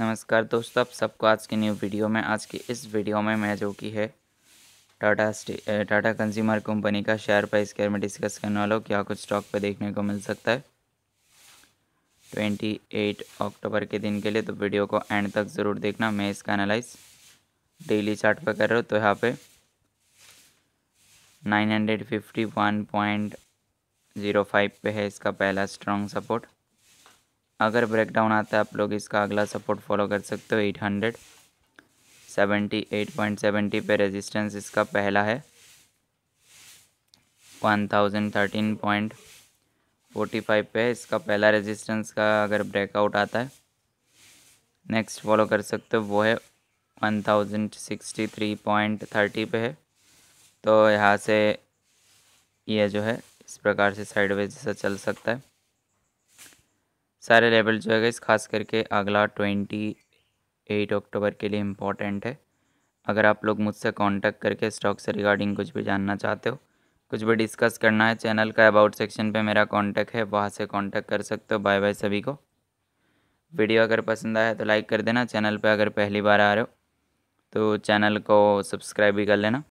नमस्कार दोस्तों आप सबको आज की न्यू वीडियो में आज की इस वीडियो में मैं जो कि है टाटा टाटा कंज्यूमर कंपनी का शेयर प्राइस केयर में डिस्कस करने वाला हूँ क्या कुछ स्टॉक पर देखने को मिल सकता है 28 अक्टूबर के दिन के लिए तो वीडियो को एंड तक ज़रूर देखना मैं इसका एनालाइज डेली चार्ट पर कर रहा हूँ तो यहाँ पे 951.05 पे है इसका पहला स्ट्रॉन्ग सपोर्ट अगर ब्रेकडाउन आता है आप लोग इसका अगला सपोर्ट फॉलो कर सकते हो eight hundred seventy eight point seventy पे रेजिस्टेंस इसका पहला है one thousand thirteen point forty five पे इसका पहला रेजिस्टेंस का अगर ब्रेकआउट आता है नेक्स्ट फॉलो कर सकते हो वो है one thousand sixty three point thirty पे है तो यहाँ से ये जो है इस प्रकार से साइडवेज जैसा चल सकता है सारे लेवल जो है इस खास करके अगला ट्वेंटी एट अक्टूबर के लिए इम्पॉर्टेंट है अगर आप लोग मुझसे कांटेक्ट करके स्टॉक से रिगार्डिंग कुछ भी जानना चाहते हो कुछ भी डिस्कस करना है चैनल का अबाउट सेक्शन पे मेरा कांटेक्ट है वहाँ से कांटेक्ट कर सकते हो बाय बाय सभी को वीडियो अगर पसंद आया तो लाइक कर देना चैनल पे अगर पहली बार आ रहे हो तो चैनल को सब्सक्राइब भी कर लेना